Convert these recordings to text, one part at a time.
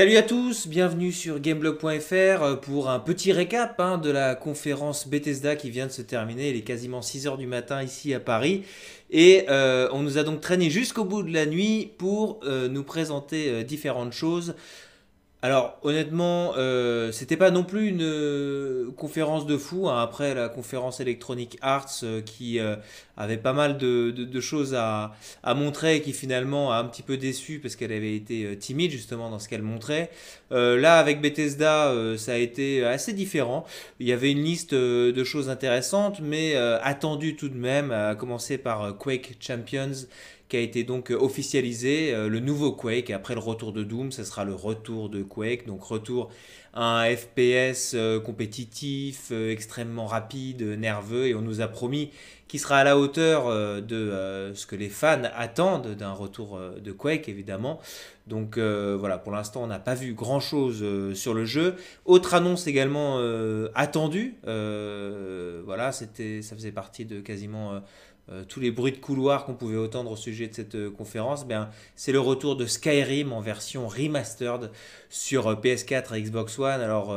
Salut à tous, bienvenue sur gameblog.fr euh, pour un petit récap hein, de la conférence Bethesda qui vient de se terminer. Il est quasiment 6h du matin ici à Paris. Et euh, on nous a donc traîné jusqu'au bout de la nuit pour euh, nous présenter différentes choses. Alors honnêtement, euh, c'était pas non plus une euh, conférence de fou hein. après la conférence Electronic Arts euh, qui euh, avait pas mal de, choses à, à, montrer et qui finalement a un petit peu déçu parce qu'elle avait été timide justement dans ce qu'elle montrait. là avec Bethesda, ça a été assez différent. Il y avait une liste de choses intéressantes mais attendues tout de même, à commencer par Quake Champions qui a été donc euh, officialisé euh, le nouveau Quake. Et après le retour de Doom, ce sera le retour de Quake, donc retour à un FPS euh, compétitif, extrêmement rapide, nerveux, et on nous a promis qu'il sera à la hauteur de ce que les fans attendent d'un retour de Quake, évidemment. Donc voilà, pour l'instant, on n'a pas vu grand-chose sur le jeu. Autre annonce également attendue, voilà, c'était, ça faisait partie de quasiment euh, tous les bruits de couloir qu'on pouvait entendre au sujet de cette euh, conférence, ben, c'est le retour de Skyrim en version remastered sur euh, PS4 et Xbox One. Alors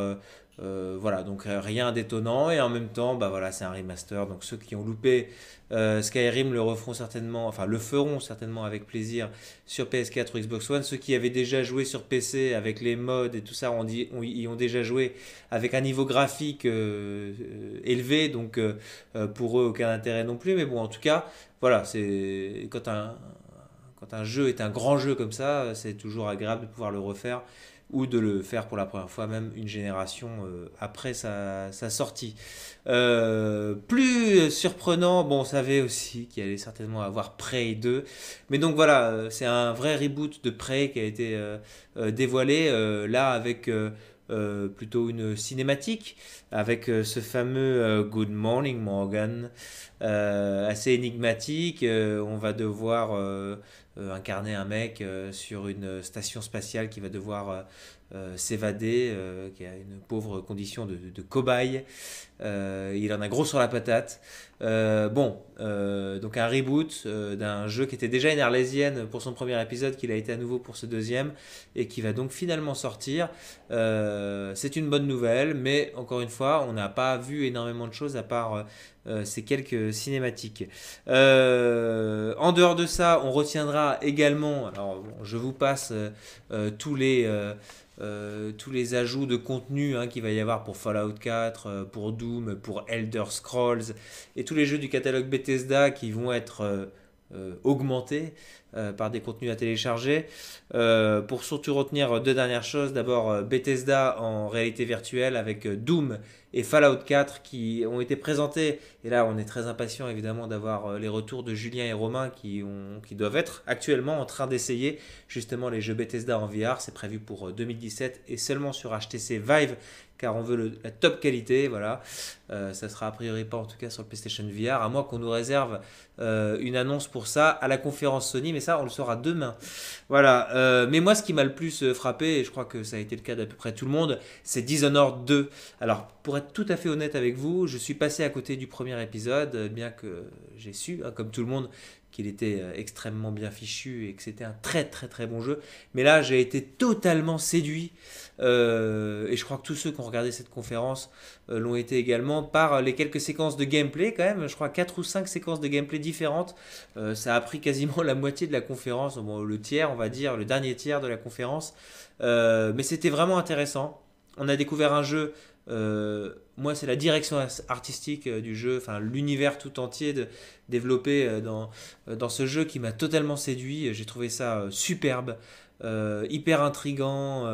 euh, voilà, donc euh, rien d'étonnant et en même temps, bah voilà, c'est un remaster. Donc ceux qui ont loupé euh, Skyrim le referont certainement, enfin le feront certainement avec plaisir sur PS4 ou Xbox One. Ceux qui avaient déjà joué sur PC avec les modes et tout ça, on dit, ont déjà joué avec un niveau graphique élevé, donc pour eux aucun intérêt non plus. Mais bon, en tout cas, voilà, c'est quand un quand un jeu est un grand jeu comme ça, c'est toujours agréable de pouvoir le refaire ou de le faire pour la première fois même une génération euh, après sa, sortie. Euh, plus surprenant, bon, on savait aussi qu'il allait certainement avoir Prey 2, mais donc voilà, euh, c'est un vrai reboot de Prey qui a été dévoilé là avec plutôt une cinématique, avec ce fameux Good Morning Morgan, assez énigmatique, on va devoir euh, incarner un mec euh, sur une station spatiale qui va devoir euh, s'évader, qui a une pauvre condition de, de cobaye. il en a gros sur la patate. bon, donc un reboot d'un jeu qui était déjà une arlésienne pour son premier épisode, qu'il a été à nouveau pour ce deuxième, et qui va donc finalement sortir. c'est une bonne nouvelle, mais encore une fois, on n'a pas vu énormément de choses à part euh, ces quelques cinématiques. Euh, en dehors de ça, on retiendra également, alors je vous passe euh, tous, les, ajouts de contenu hein, qu'il va y avoir pour Fallout 4, pour Doom, pour Elder Scrolls, et tous les jeux du catalogue Bethesda qui vont être euh, augmenté euh, par des contenus à télécharger. Euh, pour surtout retenir deux dernières choses, d'abord Bethesda en réalité virtuelle avec Doom et Fallout 4 qui ont été présentés. Et là, on est très impatient évidemment d'avoir les retours de Julien et Romain qui, ont, qui doivent être actuellement en train d'essayer justement les jeux Bethesda en VR. C'est prévu pour 2017 et seulement sur HTC Vive car on veut la top qualité. Voilà, euh, ça sera a priori pas en tout cas sur le PlayStation VR, à moins qu'on nous réserve euh, une annonce pour ça à la conférence Sony, mais ça on le saura demain. Voilà, euh, mais moi ce qui m'a le plus frappé, et je crois que ça a été le cas d'à peu près tout le monde, c'est Dishonored 2. Alors pour être tout à fait honnête avec vous, je suis passé à côté du premier épisode, bien que j'ai su, hein, comme tout le monde, qu'il était euh, extrêmement bien fichu et que c'était un très très très bon jeu. Mais là, j'ai été totalement séduit, euh, et je crois que tous ceux qui ont regardé cette conférence euh, l'ont été également, par les quelques séquences de gameplay quand même. Je crois 4 ou 5 séquences de gameplay différentes. ça a pris quasiment la moitié de la conférence, le tiers on va dire, le dernier tiers de la conférence. mais c'était vraiment intéressant. On a découvert un jeu euh, moi, c'est la direction artistique euh, du jeu, enfin l'univers tout entier de, développé euh, dans, dans ce jeu qui m'a totalement séduit. J'ai trouvé ça superbe, hyper intrigant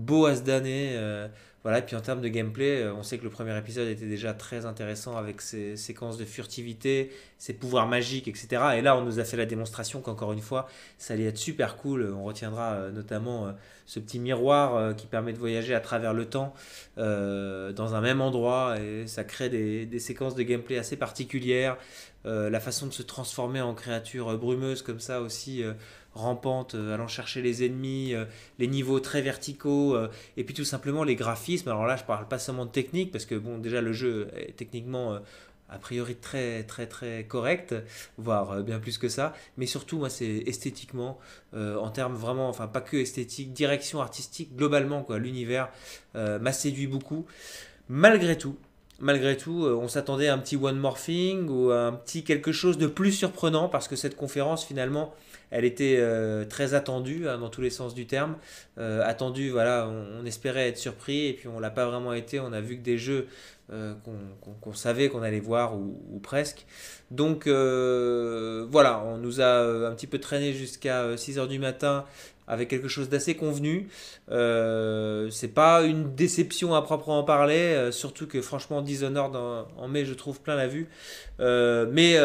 beau à se damner. Euh, voilà, et puis en termes de gameplay, euh, on sait que le premier épisode était déjà très intéressant avec ses séquences de furtivité, ses pouvoirs magiques, etc. Et là, on nous a fait la démonstration qu'encore une fois, ça allait être super cool. On retiendra euh, notamment ce petit miroir qui permet de voyager à travers le temps dans un même endroit et ça crée des, séquences de gameplay assez particulières. la façon de se transformer en créature brumeuse comme ça aussi, rampante, allant chercher les ennemis, les niveaux très verticaux euh, et puis tout simplement les graphismes. Alors là, je parle pas seulement de technique, parce que bon, déjà le jeu est techniquement euh, a priori très très très correct, voire euh, bien plus que ça, mais surtout moi c'est esthétiquement, en termes vraiment, enfin pas que esthétique, direction artistique, globalement quoi, l'univers m'a séduit beaucoup. Malgré tout, malgré tout, on s'attendait à un petit one morphing ou à un petit quelque chose de plus surprenant parce que cette conférence finalement elle était euh, très attendue hein, dans tous les sens du terme. Euh, attendue, voilà, on, espérait être surpris et puis on l'a pas vraiment été. On a vu que des jeux euh, qu'on savait qu'on allait voir ou, presque. Donc voilà, on nous a un petit peu traîné jusqu'à 6h du matin avec quelque chose d'assez convenu. c'est pas une déception à proprement parler, surtout que franchement Dishonored en, en, mai je trouve plein la vue. mais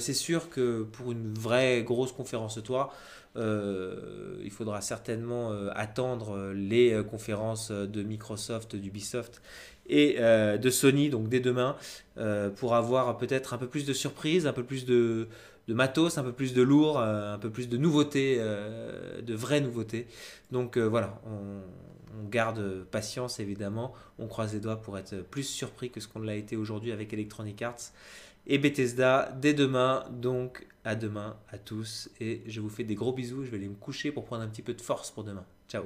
c'est sûr que pour une vraie grosse conférence de euh, il faudra certainement euh, attendre euh, les conférences de Microsoft, d'Ubisoft et de Sony, donc dès demain, pour avoir peut-être un peu plus de surprises, un peu plus de, de matos, un peu plus de lourd, euh, un peu plus de nouveautés, euh, de vraies nouveautés. Donc euh, voilà, on, on, garde patience évidemment, on croise les doigts pour être plus surpris que ce qu'on l'a été aujourd'hui avec Electronic Arts et Bethesda dès demain. Donc à demain à tous et je vous fais des gros bisous, je vais aller me coucher pour prendre un petit peu de force pour demain. Ciao